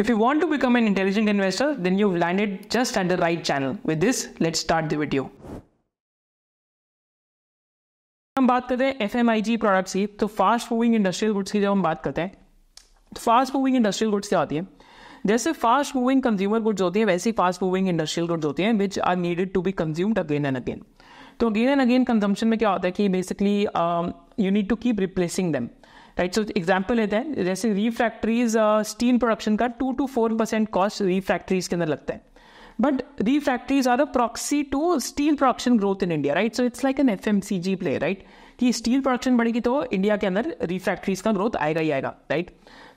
If you want to become an intelligent investor, then you've landed just at the right channel. With this, let's start the video. हम बात करते हैं F M I G products की तो fast moving industrial goods की जब हम बात करते हैं तो फास्ट मूविंग इंडस्ट्रियल गुड्स क्या होती है जैसे फास्ट मूविंग कंज्यूमर गुड्स होती है वैसे फास्ट मूविंग इंडस्ट्रियल गुड्स होती हैं which are needed to be consumed again and again तो अगेन एंड अगेन कंजम्पन में क्या होता है कि basically you need to keep replacing them right so example लेते हैं जैसे रीफ्रैक्ट्रीज स्टील प्रोडक्शन का two two four percent cost refractories के अंदर लगता है but refractories are a proxy to steel production growth in India right so it's like an F M C ji play right कि steel production बढ़ेगी तो India के अंदर refractories का ग्रोथ आएगा ही आएगा राइट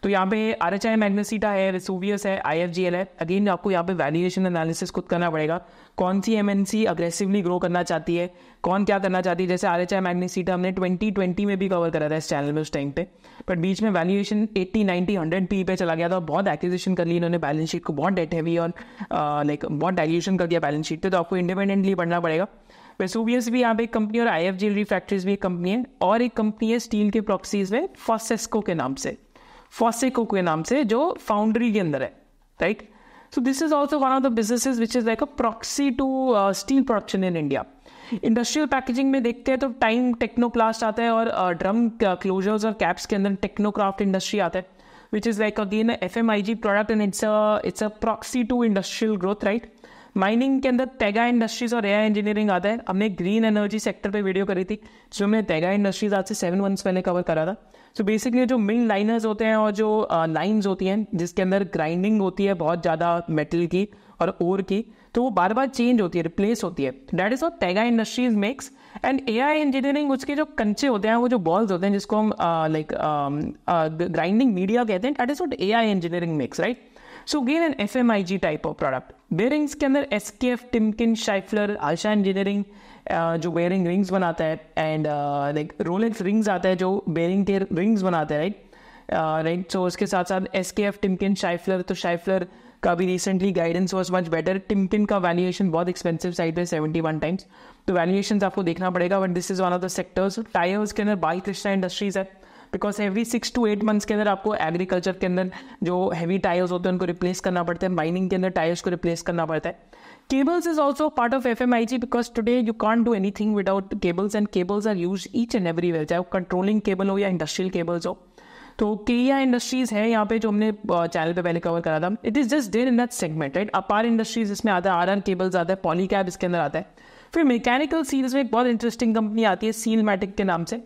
तो यहाँ पे आर एच आई मैग्नेसीटा है रिसोवियस है आई एफ जी एल है अगेन आपको यहाँ पे वैल्यूएशन एनालिसिस खुद करना पड़ेगा कौन सी M N C aggressively grow करना चाहती है कौन क्या करना चाहती है जैसे आर एच आई मैग्नेसीटा हमने ट्वेंटी ट्वेंटी में भी कवर करा था इस चैनल में उस टाइम पे बट बीच में valuation eighty ninety hundred P पे चला गया था बहुत एक्विजिशन कर ली इन्होंने बैलेंस शीट को बहुत डेट हैवी और लाइक uh, बहुत डायल्यूशन कर दिया बैलेंस शीट पर तो आपको इंडिपेंडेंटली पढ़ना पड़ेगा वेसूबियस भी यहाँ पे एक कंपनी और आई एफ जी फैक्ट्रीज भी एक कंपनी है और एक कंपनी है स्टील के प्रॉक्सीज में फॉसेस्को के नाम से फॉसेको के नाम से जो फाउंड्री के अंदर है right so this is also one of the business which is like a proxy to steel production in India industrial packaging में देखते हैं तो टाइम टेक्नोप्लास्ट आता है और ड्रम uh, क्लोजर्स uh, और कैप्स के अंदर टेक्नोक्राफ्ट इंडस्ट्री आता है which is like again F M I G product and it's it's a proxy to industrial growth right mining के अंदर तेगा इंडस्ट्रीज और एआई इंजीनियरिंग आता है हमने ग्रीन एनर्जी सेक्टर पे वीडियो करी थी जो हमने तेगा इंडस्ट्रीज आज से सेवन मंथ्स पहले कवर करा था सो so बेसिकली जो मिल लाइनर्स होते हैं और जो लाइन्स uh, होती हैं जिसके अंदर ग्राइंडिंग होती है बहुत ज़्यादा मेटल की और ओर की तो वो बार बार चेंज होती है रिप्लेस होती है that is of Tega industries makes and A I engineering उसके जो कंचे होते हैं वो जो बॉल्स होते हैं जिसको हम लाइक ग्राइंडिंग मीडिया कहते हैं that is what A I engineering makes right so again N F M I G type of product bearings के अंदर S K F Timken Schaeffler Asha engineering जो बेयरिंग रिंग्स बनाता है एंड लाइक रोलेक्स रिंग्स आता है जो bearing के rings बनाते हैं राइट राइट सो उसके साथ साथ एस के एफ टिमकिन शाइफलर तो शाइफलर का भी recently guidance was much better Timken का वैल्यूएशन बहुत एक्सपेंसिव साइड है सेवेंटी वन टाइम्स तो वैल्यूएशन आपको देखना पड़ेगा but this is one of the sectors tyres के अंदर बाई कृष्णा इंडस्ट्रीज है because every six to eight months के अंदर आपको एग्रीकल्चर के अंदर जो हैवी टायर्स होते हैं उनको रिप्लेस करना पड़ता है माइनिंग के अंदर टायर्स को रिप्लेस करना पड़ता है cables is also part of F M I G because today you can't do anything without cables and cables are use each and every well चाहे वो कंट्रोलिंग केबल हो या इंडस्ट्रियल केबल्स हो तो क्रिया इंडस्ट्रीज e है यहाँ पे जो हमने चैनल पे पहले कवर करा था it is just there in that segment right Apar industries इसमें आता है आर आर केबल्स आता है पॉलीकैब इसके अंदर आता है फिर मैकेनिकल सील्स में एक बहुत इंटरेस्टिंग कंपनी आती है सील मैटिक के नाम से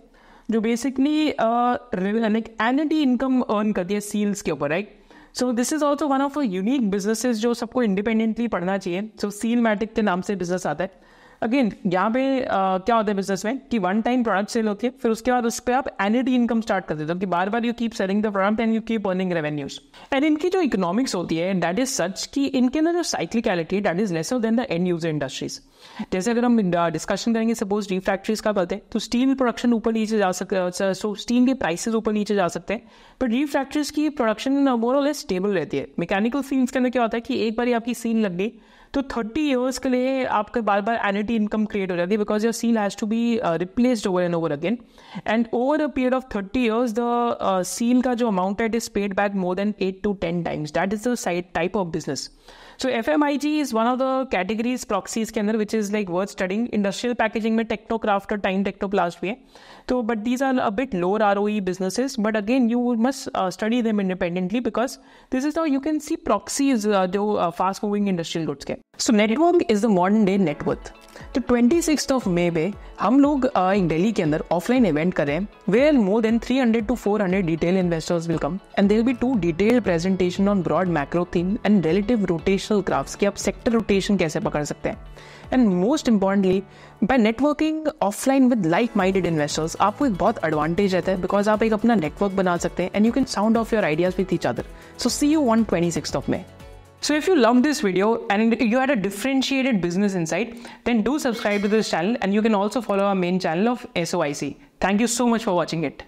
जो basically like annuity income earn करती है सील्स के ऊपर right so this is also one of unique businesses जो सबको इंडिपेंडेंटली पढ़ना चाहिए सो सील मैटिक के नाम से बिजनेस आता है अगेन यहाँ पे आ, क्या होता है बिजनेस में कि वन टाइम प्रोडक्ट सेल होती है फिर उसके बाद उस पर आप एनिटी इनकम स्टार्ट कर देते हो कि बार बार you keep selling the product and you keep earning revenues and इनकी जो इकोनॉमिक्स होती है दैट इज सच कि इनके अंदर जो cyclicality that is lesser than the end user industries जैसे अगर हम डिस्कशन करेंगे सपोज डी फैक्ट्रीज का करते हैं तो स्टील प्रोडक्शन ऊपर नीचे जा सकते सो स्टील के प्राइसेज ऊपर नीचे जा सकते हैं बट डी फैक्ट्रीज की प्रोडक्शन मोर और लेस स्टेबल रहती है मैकेनिकल सीन्स के अंदर क्या होता है कि एक बार आपकी सीन लग गई तो थर्टी ईयर्स के लिए आपके बार बार एनिटी इनकम क्रिएट हो जाती है because your seal has to be replaced over and over again and over a period of thirty years the seal का जो अमाउंट है it is paid back more than eight to ten times that is the type of business so F M I G is one of the categories proxies के अंदर which is like worth studying industrial packaging में Technocraft और time technoplast भी है तो but these are a bit lower R O E but again you must study them independently because this is the you can see proxies जो fast moving industrial goods के so network is the modern day network तो twenty six of May पे हम लोग एक दिल्ली के अंदर offline event करें we more than three hundred two hundred detail investors will come and there be two detail presentation on broad macro theme and relative rotational graphs कि आप sector rotation कैसे पकड़ सकते हैं and most importantly by networking offline with like minded investors आपको एक बहुत advantage रहता है बिकॉज आप एक अपना नेटवर्क बना सकते हैं and you can sound off your ideas with each other so see you on twenty six of May So if you loved this video and you had a differentiated business insight, then do subscribe to this channel and you can also follow our main channel of SOIC. Thank you so much for watching it.